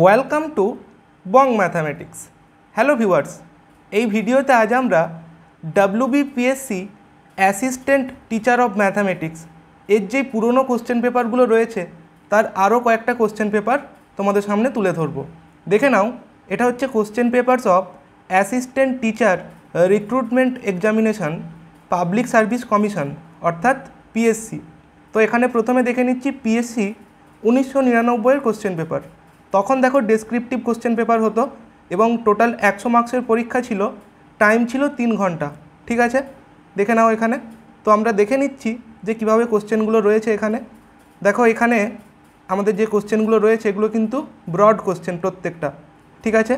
welcome to Bong mathematics hello viewers এই ভিডিওতে আজ আমরা BPSC assistant teacher of mathematics এর যে পুরনো কোশ্চেন পেপারগুলো রয়েছে তার আরও কয়েকটা কোশ্চেন পেপার তোমাদের সামনে তুলে ধরবো দেখে নাও এটা হচ্ছে question papers of assistant teacher recruitment examination public service commission অর্থাৎ পিএসসি তো এখানে প্রথমে দেখে নিচ্ছি পিএসসি উনিশশো নিরানব্বইয়ের কোশ্চেন পেপার তখন দেখো ডেসক্রিপটিভ কোশ্চেন পেপার হতো এবং টোটাল একশো মার্কসের পরীক্ষা ছিল টাইম ছিল তিন ঘন্টা ঠিক আছে দেখে নাও এখানে তো আমরা দেখে নিচ্ছি যে কিভাবে কোশ্চেনগুলো রয়েছে এখানে দেখো এখানে আমাদের যে কোশ্চেনগুলো রয়েছে এগুলো কিন্তু ব্রড কোশ্চেন প্রত্যেকটা ঠিক আছে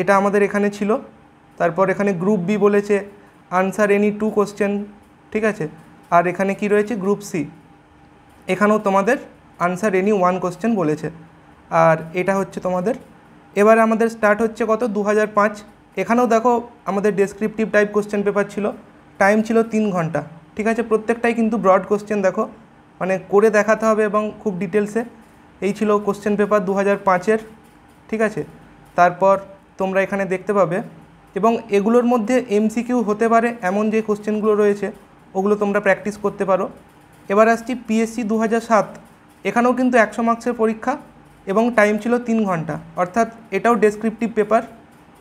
এটা আমাদের এখানে ছিল তারপর এখানে গ্রুপ বি বলেছে আনসার এনি টু কোশ্চেন ঠিক আছে আর এখানে কি রয়েছে গ্রুপ সি এখানেও তোমাদের আনসার এনি ওয়ান কোশ্চেন বলেছে আর এটা হচ্ছে তোমাদের এবারে আমাদের স্টার্ট হচ্ছে কত দু এখানেও দেখো আমাদের ডেসক্রিপটিভ টাইপ কোশ্চেন পেপার ছিল টাইম ছিল তিন ঘন্টা ঠিক আছে প্রত্যেকটাই কিন্তু ব্রড কোশ্চেন দেখো মানে করে দেখাতে হবে এবং খুব ডিটেলসে এই ছিল কোশ্চেন পেপার দু হাজার ঠিক আছে তারপর তোমরা এখানে দেখতে পাবে এবং এগুলোর মধ্যে এমসিকিউ হতে পারে এমন যে কোশ্চেনগুলো রয়েছে ওগুলো তোমরা প্র্যাকটিস করতে পারো এবার আসছি পিএসসি দু হাজার এখানেও কিন্তু একশো মার্ক্সের পরীক্ষা এবং টাইম ছিল তিন ঘন্টা অর্থাৎ এটাও ডেসক্রিপটিভ পেপার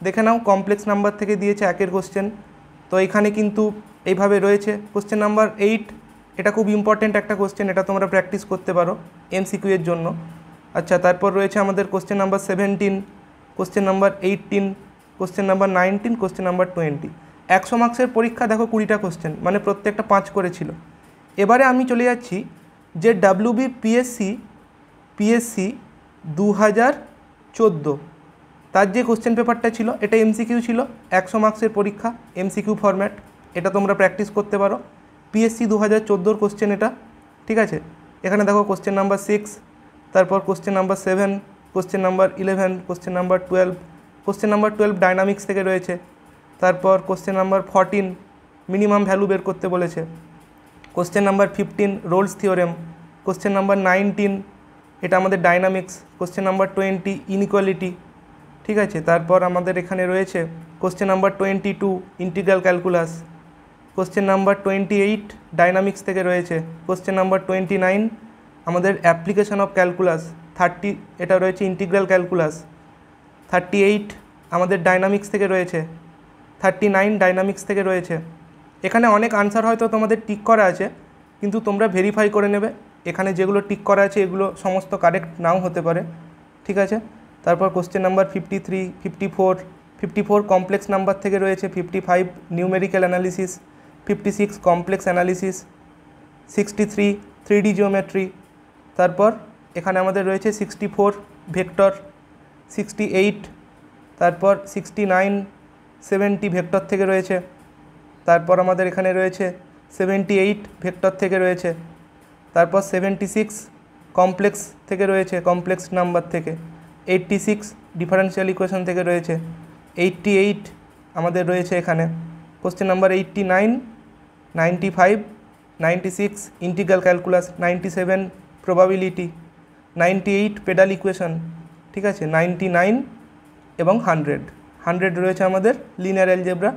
দেখে নাও কমপ্লেক্স নাম্বার থেকে দিয়েছে একের কোশ্চেন তো এখানে কিন্তু এইভাবে রয়েছে কোশ্চেন নাম্বার এইট এটা খুব ইম্পর্ট্যান্ট একটা কোশ্চেন এটা তোমরা প্র্যাকটিস করতে পারো এম এর জন্য আচ্ছা তারপর রয়েছে আমাদের question number seventeen question number eighteen question number nineteen question number twenty একশো মার্কসের পরীক্ষা দেখো কুড়িটা কোশ্চেন মানে প্রত্যেকটা পাঁচ করেছিল এবারে আমি চলে যাচ্ছি যে ডাব্লিউবি পিএসসি পিএসসি দু হাজার চোদ্দো তার যে কোশ্চেন পেপারটা ছিল এটা এমসিকিউ ছিল একশো মার্ক্সের পরীক্ষা এমসিকিউ ফরম্যাট এটা তোমরা প্র্যাকটিস করতে পারো পিএসসি দু হাজার চোদ্দোর কোশ্চেন এটা ঠিক আছে এখানে দেখো কোশ্চেন নাম্বার সিক্স তারপর question number seven question number eleven question number twelve question number twelve dynamics থেকে রয়েছে তারপর question number fourteen minimum value বের করতে বলেছে question number fifteen Rolle's theorem question number nineteen এটা আমাদের dynamics question number twenty inequality ঠিক আছে তারপর আমাদের এখানে রয়েছে question number twenty two integral calculus question number twenty eight dynamics থেকে রয়েছে কোশ্চেন নাম্বার টোয়েন্টি নাইন আমাদের অ্যাপ্লিকেশান অফ ক্যালকুলাস থার্টি এটা রয়েছে ইন্টিগ্রাল ক্যালকুলাস থার্টি এইট আমাদের ডাইনামিক্স থেকে রয়েছে থার্টি নাইন ডাইনামিক্স থেকে রয়েছে এখানে অনেক আনসার হয়তো তোমাদের টিক করা আছে কিন্তু তোমরা ভেরিফাই করে নেবে এখানে যেগুলো টিক করা আছে এগুলো সমস্ত কারেক্ট নাও হতে পারে ঠিক আছে তারপর question number fifty three fifty four fifty four complex number থেকে রয়েছে fifty five numerical analysis fifty six complex analysis sixty three three D geometry তারপর এখানে আমাদের রয়েছে sixty four vector sixty eight তারপর সিক্সটি নাইন সেভেন্টি ভেক্টর থেকে রয়েছে তারপর আমাদের এখানে রয়েছে সেভেন্টি এইট ভেক্টর থেকে রয়েছে তারপর সেভেন্টি সিক্স কমপ্লেক্স থেকে রয়েছে কমপ্লেক্স নাম্বার থেকে এইটটি সিক্স ডিফারেন্সিয়াল ইকুয়েশন থেকে রয়েছে এইটটি এইট আমাদের রয়েছে এখানে question number eighty nine ninety five ninety six integral calculus ninety seven probability ninety eight pedal equation ঠিক আছে নাইনটি নাইন এবং হান্ড্রেড হান্ড্রেড রয়েছে আমাদের লিনিয়ার অ্যালজেব্রা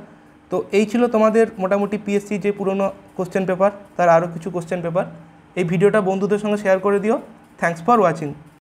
তো এই ছিল তোমাদের মোটামুটি পিএসসি যে পুরনো কোশ্চেন পেপার তার আরও কিছু কোশ্চেন পেপার এই ভিডিওটা বন্ধুদের সঙ্গে শেয়ার করে দিও থ্যাংকস ফর ওয়াচিং